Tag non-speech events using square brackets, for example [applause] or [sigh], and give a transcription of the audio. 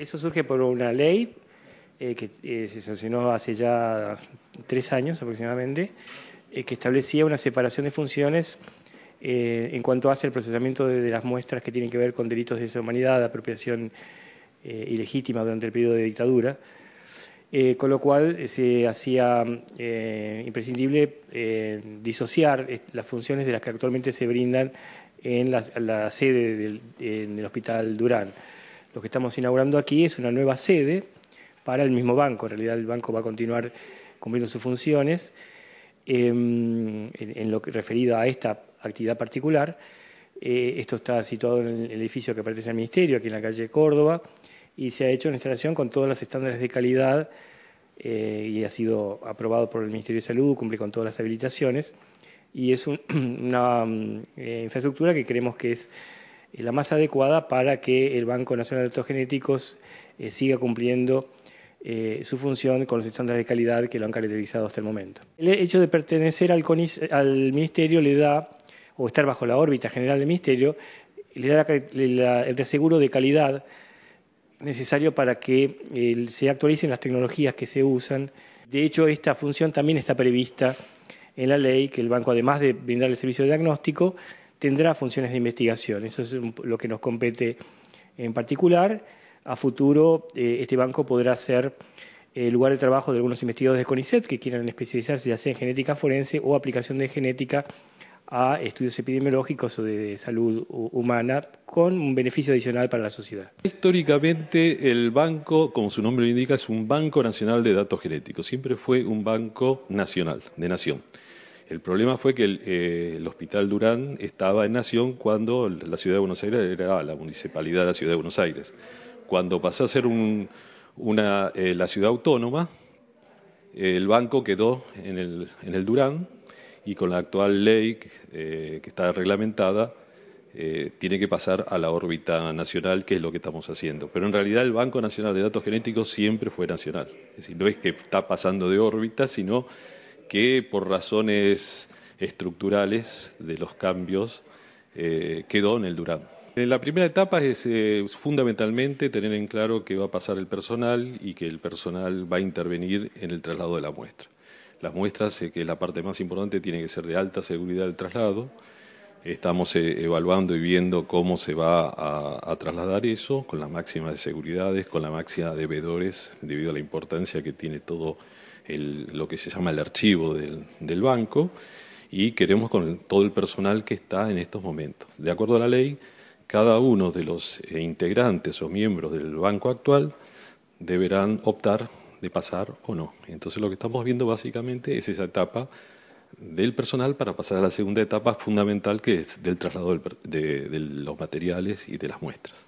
eso surge por una ley eh, que eh, se sancionó hace ya tres años aproximadamente, eh, que establecía una separación de funciones en cuanto hace el procesamiento de, las muestras que tienen que ver con delitos de deshumanidad, humanidad, apropiación ilegítima durante el periodo de dictadura, con lo cual se hacía imprescindible disociar las funciones de las que actualmente se brindan en la, sede del en Hospital Durán. Lo que estamos inaugurando aquí es una nueva sede para el mismo banco. En realidad el banco va a continuar cumpliendo sus funciones em, en, lo referido a esta actividad particular. Eh, esto está situado en el edificio que pertenece al Ministerio, aquí en la calle Córdoba, y se ha hecho una instalación con todos los estándares de calidad eh, y ha sido aprobado por el Ministerio de Salud, cumple con todas las habilitaciones y es [clears throat] una mm, eh, infraestructura que creemos que es eh, la más adecuada para que el Banco Nacional de Datos Genéticos eh, siga cumpliendo eh, su función con los estándares de calidad que lo han caracterizado hasta el momento. El hecho de pertenecer al, al Ministerio le da, o estar bajo la órbita general del Ministerio, le da el seguro de calidad necesario para que se actualicen las tecnologías que se usan. De hecho, esta función también está prevista en la ley, que el banco, además de brindar el servicio de diagnóstico, tendrá funciones de investigación. Eso es lo que nos compete en particular. A futuro, eh, este banco podrá ser eh, el lugar de trabajo de algunos investigadores de CONICET que quieran especializarse ya sea en genética forense o aplicación de genética a estudios epidemiológicos o de salud humana con un beneficio adicional para la sociedad. Históricamente el banco, como su nombre lo indica, es un Banco Nacional de Datos Genéticos. Siempre fue un banco nacional, de nación. El problema fue que eh, el, Hospital Durán estaba en Nación cuando la Ciudad de Buenos Aires era la municipalidad de la Ciudad de Buenos Aires. Cuando pasó a ser una, eh, la ciudad autónoma, el banco quedó en el, en el, Durán y con la actual ley que eh, está reglamentada, tiene que pasar a la órbita nacional, que es lo que estamos haciendo. Pero en realidad el Banco Nacional de Datos Genéticos siempre fue nacional. Es decir, no es que está pasando de órbita, sino que por razones estructurales de los cambios eh, quedó en el Durán. La primera etapa eh, es fundamentalmente tener en claro qué va a pasar el personal y que el personal va a intervenir en el traslado de la muestra. Las muestras, que es la parte más importante, tiene que ser de alta seguridad del traslado. Estamos eh, evaluando y viendo cómo se va a, trasladar eso con la máxima de seguridades, con la máxima de veedores, debido a la importancia que tiene todo lo que se llama el archivo del, banco, y queremos con todo el personal que está en estos momentos. De acuerdo a la ley, cada uno de los eh, integrantes o miembros del banco actual deberán optar de pasar o no. Entonces lo que estamos viendo básicamente es esa etapa del personal para pasar a la segunda etapa fundamental que es del traslado de los materiales y de las muestras.